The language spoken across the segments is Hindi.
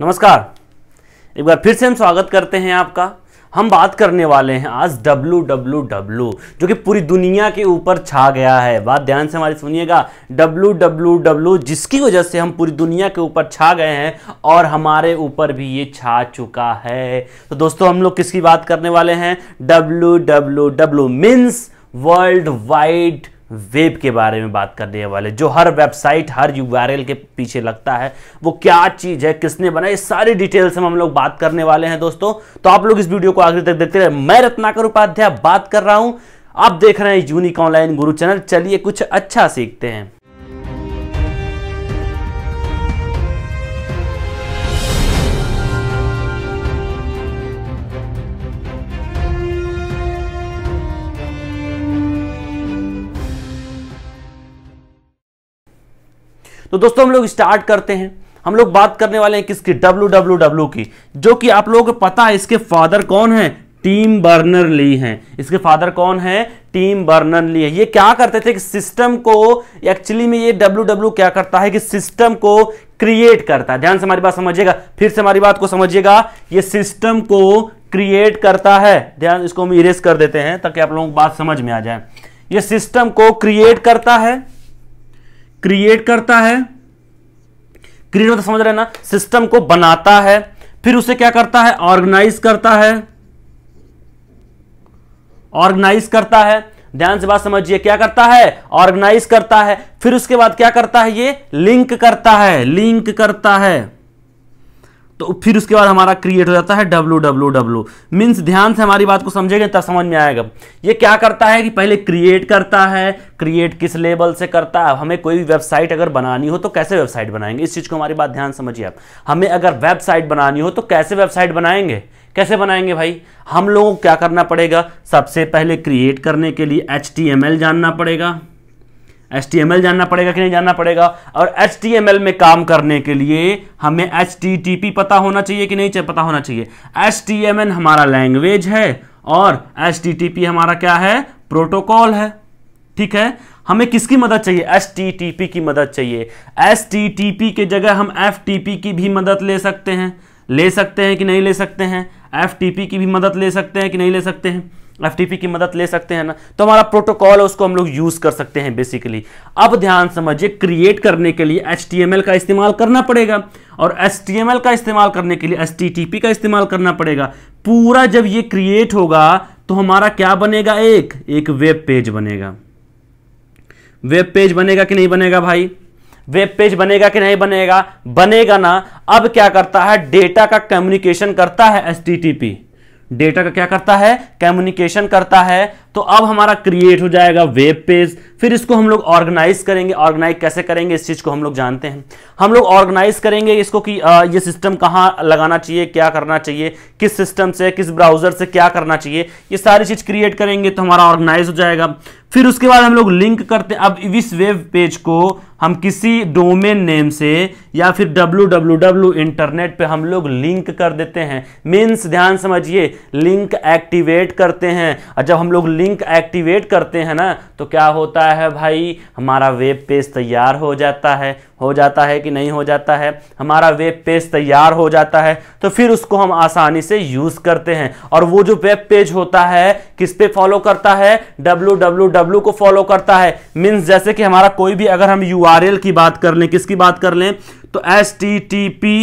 नमस्कार एक बार फिर से हम स्वागत करते हैं आपका हम बात करने वाले हैं आज डब्लू डब्लू डब्लू जो कि पूरी दुनिया के ऊपर छा गया है बात ध्यान से हमारी सुनिएगा डब्लू डब्लू डब्लू जिसकी वजह से हम पूरी दुनिया के ऊपर छा गए हैं और हमारे ऊपर भी ये छा चुका है तो दोस्तों हम लोग किसकी बात करने वाले हैं W W W means world wide web के बारे में बात करने वाले जो हर वेबसाइट हर यू के पीछे लगता है वो क्या चीज़ है किसने बनाई सारी डिटेल्स हम हम लोग बात करने वाले हैं दोस्तों तो आप लोग इस वीडियो को आखिर तक देखते रहे मैं रत्नाकर उपाध्याय बात कर रहा हूं आप देख रहे हैं यूनिक ऑनलाइन गुरु चैनल चलिए कुछ अच्छा सीखते हैं तो दोस्तों हम लोग स्टार्ट करते हैं हम लोग बात करने वाले हैं किसकी डब्ल्यू डब्ल्यू डब्ल्यू की जो कि आप लोगों को पता है इसके फादर कौन है टीम बर्नर ली हैं इसके फादर कौन है टीम बर्नर ली है ये क्या करते थे कि सिस्टम को एक्चुअली में ये डब्ल्यू डब्ल्यू क्या करता है कि सिस्टम को क्रिएट करता है ध्यान से हमारी बात समझिएगा फिर से हमारी बात को समझिएगा ये सिस्टम को क्रिएट करता है ध्यान इसको हम इरेज कर देते हैं ताकि आप लोगों को बात समझ में आ जाए ये सिस्टम को क्रिएट करता है क्रिएट करता है क्रिएट होता मतलब समझ रहे ना सिस्टम को बनाता है फिर उसे क्या करता है ऑर्गेनाइज करता है ऑर्गेनाइज करता है ध्यान से बात समझिए क्या करता है ऑर्गेनाइज करता है फिर उसके बाद क्या करता है ये लिंक करता है लिंक करता है तो फिर उसके बाद हमारा क्रिएट हो जाता है डब्लू डब्लू डब्ल्यू मीन्स ध्यान से हमारी बात को समझेंगे तब समझ में आएगा ये क्या करता है कि पहले क्रिएट करता है क्रिएट किस लेवल से करता है हमें कोई भी वेबसाइट अगर बनानी हो तो कैसे वेबसाइट बनाएंगे इस चीज़ को हमारी बात ध्यान समझिए आप हमें अगर वेबसाइट बनानी हो तो कैसे वेबसाइट बनाएंगे कैसे बनाएंगे भाई हम लोगों को क्या करना पड़ेगा सबसे पहले क्रिएट करने के लिए एच जानना पड़ेगा एच जानना पड़ेगा कि नहीं जानना पड़ेगा और एच में काम करने के लिए हमें एच पता होना चाहिए कि नहीं पता होना चाहिए एच हमारा लैंग्वेज है और एच हमारा क्या है प्रोटोकॉल है ठीक है हमें किसकी मदद चाहिए एस की मदद चाहिए एस के जगह हम एफ की भी मदद ले सकते हैं ले सकते हैं कि नहीं ले सकते हैं एफ की भी मदद ले सकते हैं कि नहीं ले सकते हैं एफटीपी की मदद ले सकते हैं ना तो हमारा प्रोटोकॉल है उसको हम लोग यूज कर सकते हैं बेसिकली अब ध्यान समझिए क्रिएट करने के लिए एच का इस्तेमाल करना पड़ेगा और एस का इस्तेमाल करने के लिए एस का इस्तेमाल करना पड़ेगा पूरा जब ये क्रिएट होगा तो हमारा क्या बनेगा एक एक वेब पेज बनेगा वेब पेज बनेगा कि नहीं बनेगा भाई वेब पेज बनेगा कि नहीं बनेगा बनेगा ना अब क्या करता है डेटा का कम्युनिकेशन करता है एस डेटा का क्या करता है कम्युनिकेशन करता है तो अब हमारा क्रिएट हो जाएगा वेब पेज फिर इसको हम लोग ऑर्गेनाइज करेंगे ऑर्गेनाइज कैसे करेंगे इस चीज़ को हम लोग जानते हैं हम लोग ऑर्गेनाइज करेंगे इसको कि ये सिस्टम कहाँ लगाना चाहिए क्या करना चाहिए किस सिस्टम से किस ब्राउजर से क्या करना चाहिए ये सारी चीज़ क्रिएट करेंगे तो हमारा ऑर्गेनाइज हो जाएगा फिर उसके बाद हम लोग लिंक करते हैं अब इस वेब पेज को हम किसी डोमेन नेम से या फिर www इंटरनेट पे हम लोग लिंक कर देते हैं मीन्स ध्यान समझिए लिंक एक्टिवेट करते हैं और जब हम लोग लिंक एक्टिवेट करते हैं ना तो क्या होता है भाई हमारा वेब पेज तैयार हो जाता है हो जाता है कि नहीं हो जाता है हमारा वेब पेज तैयार हो जाता है तो फिर उसको हम आसानी से यूज़ करते हैं और वो जो वेब पेज होता है किस पे फॉलो करता है डब्ल्यू को फॉलो करता है मीन्स जैसे कि हमारा कोई भी अगर हम यू की बात कर लें किसकी बात कर लें तो S T T P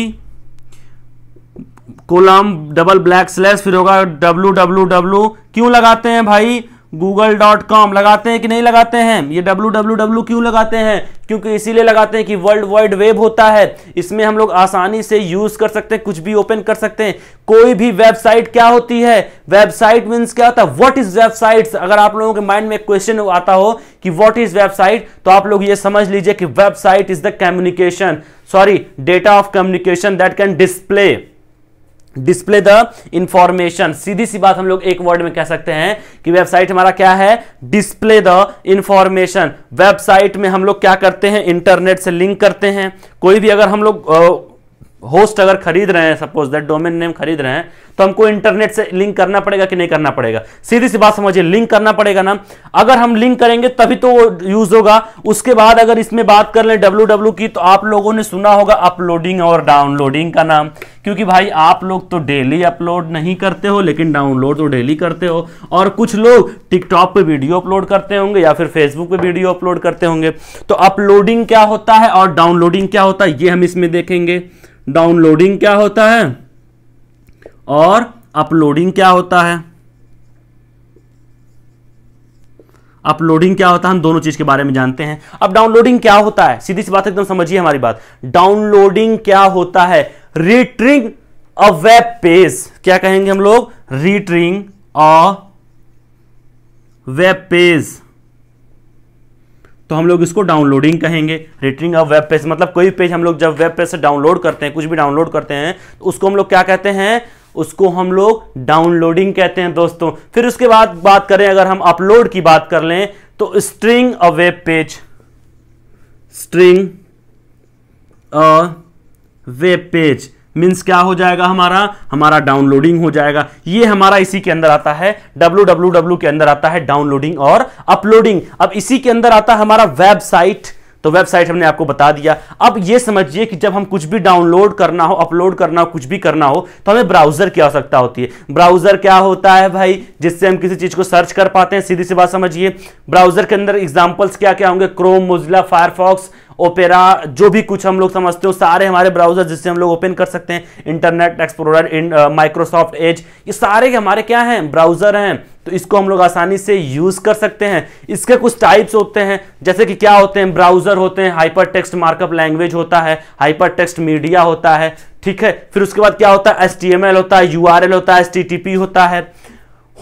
colon double back slash फिर होगा डब्ल्यू डब्ल्यू डब्ल्यू क्यों लगाते हैं भाई गूगल डॉट कॉम लगाते हैं कि नहीं लगाते हैं ये डब्ल्यू डब्ल्यू डब्ल्यू क्यों लगाते हैं क्योंकि इसीलिए लगाते हैं कि वर्ल्ड वाइड वेब होता है इसमें हम लोग आसानी से यूज कर सकते हैं कुछ भी ओपन कर सकते हैं कोई भी वेबसाइट क्या होती है वेबसाइट मीन्स क्या होता है वॉट इज वेबसाइट अगर आप लोगों के माइंड में क्वेश्चन आता हो कि वॉट इज वेबसाइट तो आप लोग ये समझ लीजिए कि website is the communication sorry data of communication that can display display the information सीधी सी बात हम लोग एक वर्ड में कह सकते हैं कि वेबसाइट हमारा क्या है डिस्प्ले द इंफॉर्मेशन वेबसाइट में हम लोग क्या करते हैं इंटरनेट से लिंक करते हैं कोई भी अगर हम लोग होस्ट अगर खरीद रहे हैं सपोज दैट डोमेन नेम खरीद रहे हैं तो हमको इंटरनेट से लिंक करना पड़ेगा कि नहीं करना पड़ेगा सीधी सी बात समझिए लिंक करना पड़ेगा ना अगर हम लिंक करेंगे तभी तो यूज होगा उसके बाद अगर इसमें बात कर लें डब्ल्यू की तो आप लोगों ने सुना होगा अपलोडिंग और डाउनलोडिंग का नाम क्योंकि भाई आप लोग तो डेली अपलोड नहीं करते हो लेकिन डाउनलोड तो डेली करते हो और कुछ लोग टिकटॉक पे वीडियो अपलोड करते होंगे या फिर फेसबुक पे वीडियो अपलोड करते होंगे तो अपलोडिंग क्या होता है और डाउनलोडिंग क्या होता है ये हम इसमें देखेंगे डाउनलोडिंग क्या होता है और अपलोडिंग क्या होता है अपलोडिंग क्या होता है हम दोनों चीज के बारे में जानते हैं अब डाउनलोडिंग क्या होता है सीधी सी बात एकदम समझिए हमारी बात डाउनलोडिंग क्या होता है रिट्रिंग अ वेब पेज क्या कहेंगे हम लोग रिट्रिंग अ वेब पेज तो हम लोग इसको डाउनलोडिंग कहेंगे रिटरिंग ऑफ वेब पेज मतलब कोई पेज हम लोग जब वेब पेज से डाउनलोड करते हैं कुछ भी डाउनलोड करते हैं तो उसको हम लोग क्या कहते हैं उसको हम लोग डाउनलोडिंग कहते हैं दोस्तों फिर उसके बाद बात करें अगर हम अपलोड की बात कर लें तो string a web page string a web page means क्या हो जाएगा हमारा हमारा डाउनलोडिंग हो जाएगा ये हमारा इसी के अंदर आता है डब्ल्यू के अंदर आता है डाउनलोडिंग और अपलोडिंग अब इसी के अंदर आता है हमारा वेबसाइट तो वेबसाइट हमने आपको बता दिया अब ये समझिए कि जब हम कुछ भी डाउनलोड करना हो अपलोड करना हो कुछ भी करना हो तो हमें ब्राउजर की आवश्यकता होती है ब्राउजर क्या होता है भाई जिससे हम किसी चीज को सर्च कर पाते हैं सीधी सी बात समझिए ब्राउजर के अंदर एग्जांपल्स क्या क्या होंगे क्रोम मोजिला फायरफॉक्स ओपेरा जो भी कुछ हम लोग समझते हो सारे हमारे ब्राउजर जिससे हम लोग ओपन कर सकते हैं इंटरनेट एक्सप्लोरर माइक्रोसॉफ्ट एज ये सारे हमारे क्या हैं ब्राउजर हैं तो इसको हम लोग आसानी से यूज कर सकते हैं इसके कुछ टाइप्स होते हैं जैसे कि क्या होते हैं ब्राउजर होते हैं हाइपर टेक्स्ट मार्कअप लैंग्वेज होता है हाइपर टेक्स्ट मीडिया होता है ठीक है फिर उसके बाद क्या होता है एस होता है यू होता है एस होता है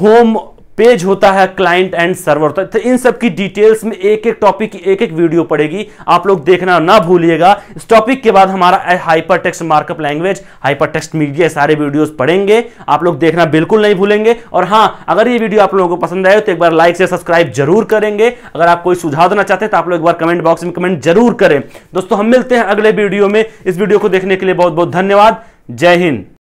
होम पेज होता है क्लाइंट एंड सर्वर होता तो, है तो इन सब की डिटेल्स में एक एक टॉपिक की एक एक वीडियो पड़ेगी आप लोग देखना ना भूलिएगा इस टॉपिक के बाद हमारा hyper text markup language hyper text media सारे वीडियोस पढ़ेंगे आप लोग देखना बिल्कुल नहीं भूलेंगे और हाँ अगर ये वीडियो आप लोगों को पसंद आए तो एक बार लाइक से सब्सक्राइब जरूर करेंगे अगर आप कोई सुझाव देना चाहते हैं तो आप लोग एक बार कमेंट बॉक्स में कमेंट जरूर करें दोस्तों हम मिलते हैं अगले वीडियो में इस वीडियो को देखने के लिए बहुत बहुत धन्यवाद जय हिंद